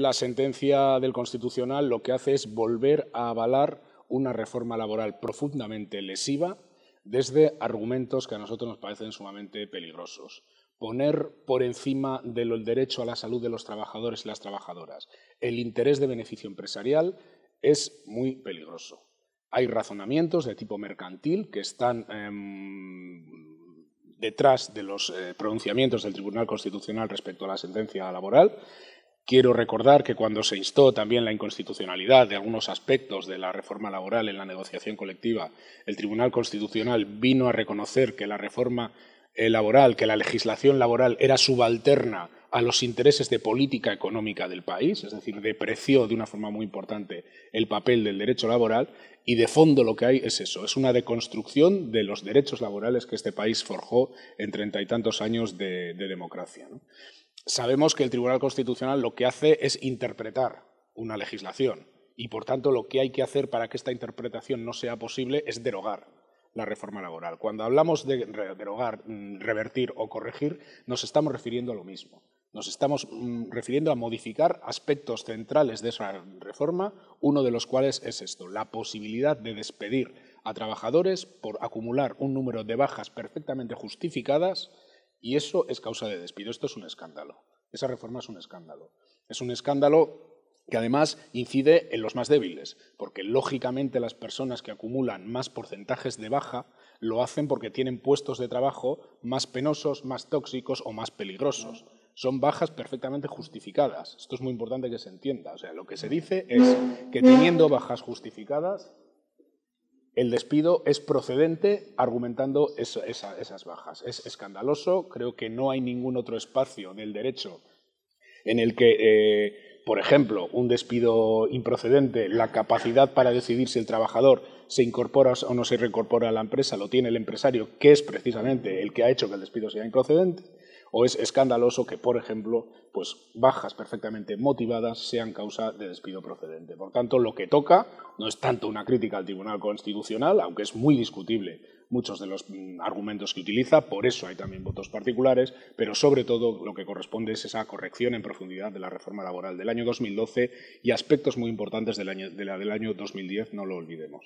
La sentencia del Constitucional lo que hace es volver a avalar una reforma laboral profundamente lesiva desde argumentos que a nosotros nos parecen sumamente peligrosos. Poner por encima del derecho a la salud de los trabajadores y las trabajadoras el interés de beneficio empresarial es muy peligroso. Hay razonamientos de tipo mercantil que están em, detrás de los eh, pronunciamientos del Tribunal Constitucional respecto a la sentencia laboral Quiero recordar que cuando se instó también la inconstitucionalidad de algunos aspectos de la reforma laboral en la negociación colectiva, el Tribunal Constitucional vino a reconocer que la reforma eh, laboral, que la legislación laboral era subalterna a los intereses de política económica del país, es decir, depreció de una forma muy importante el papel del derecho laboral y de fondo lo que hay es eso, es una deconstrucción de los derechos laborales que este país forjó en treinta y tantos años de, democracia sabemos que el Tribunal Constitucional lo que hace es interpretar una legislación y, por tanto, lo que hay que hacer para que esta interpretación no sea posible es derogar la reforma laboral. Cuando hablamos de derogar, mm, revertir o corregir, nos estamos refiriendo a lo mismo. Nos estamos mm, refiriendo a modificar aspectos centrales de esa reforma, uno de los cuales es esto, la posibilidad de despedir a trabajadores por acumular un número de bajas perfectamente justificadas y eso es causa de despido. Esto es un escándalo. Esa reforma es un escándalo. Es un escándalo que además incide en los más débiles, porque lógicamente las personas que acumulan más porcentajes de baja lo hacen porque tienen puestos de trabajo más penosos, más tóxicos o más peligrosos. Son bajas perfectamente justificadas. Esto es muy importante que se entienda. O sea, lo que se dice es que teniendo bajas justificadas, el despido es procedente argumentando esas bajas. Es escandaloso, creo que no hay ningún otro espacio del derecho en el que, eh, por ejemplo, un despido improcedente, la capacidad para decidir si el trabajador se incorpora o no se reincorpora a la empresa lo tiene el empresario, que es precisamente el que ha hecho que el despido sea improcedente o es escandaloso que, por ejemplo, pues bajas perfectamente motivadas sean causa de despido procedente. Por tanto, lo que toca no es tanto una crítica al Tribunal Constitucional, aunque es muy discutible muchos de los mm, argumentos que utiliza, por eso hay también votos particulares, pero sobre todo lo que corresponde es esa corrección en profundidad de la reforma laboral del año 2012 y aspectos muy importantes de la del año 2010, no lo olvidemos.